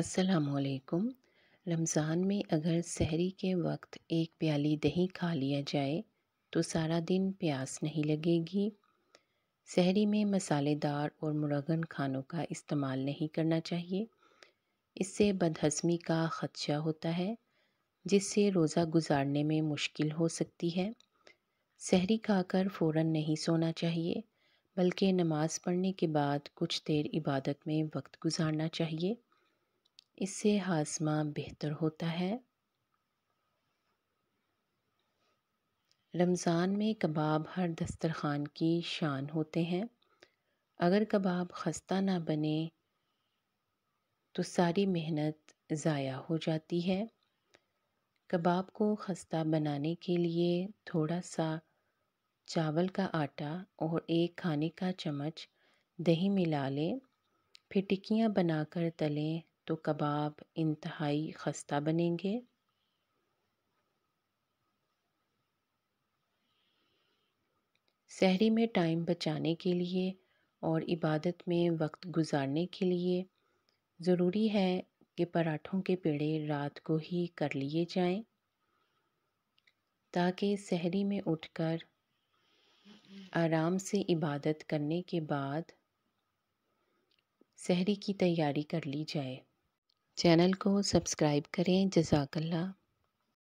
असलकुम रमज़ान में अगर सहरी के वक्त एक प्याली दही खा लिया जाए तो सारा दिन प्यास नहीं लगेगी सहरी में मसालेदार और मुरगन खानों का इस्तेमाल नहीं करना चाहिए इससे बदहजमी का ख़दशा होता है जिससे रोज़ा गुजारने में मुश्किल हो सकती है सहरी खाकर फ़ौर नहीं सोना चाहिए बल्कि नमाज़ पढ़ने के बाद कुछ देर इबादत में वक्त गुजारना चाहिए इससे हाजमा बेहतर होता है रमज़ान में कबाब हर दस्तरखान की शान होते हैं अगर कबाब खस्ता ना बने तो सारी मेहनत ज़ाया हो जाती है कबाब को खस्ता बनाने के लिए थोड़ा सा चावल का आटा और एक खाने का चम्मच दही मिला लें फिर टिक्कियाँ बनाकर तलें तो कबाब इंतहाई खस्ता बनेंगे सहरी में टाइम बचाने के लिए और इबादत में वक्त गुजारने के लिए ज़रूरी है कि पराठों के पेड़े रात को ही कर लिए जाएं ताकि सहरी में उठकर आराम से इबादत करने के बाद सहरी की तैयारी कर ली जाए चैनल को सब्सक्राइब करें जजाकल्ला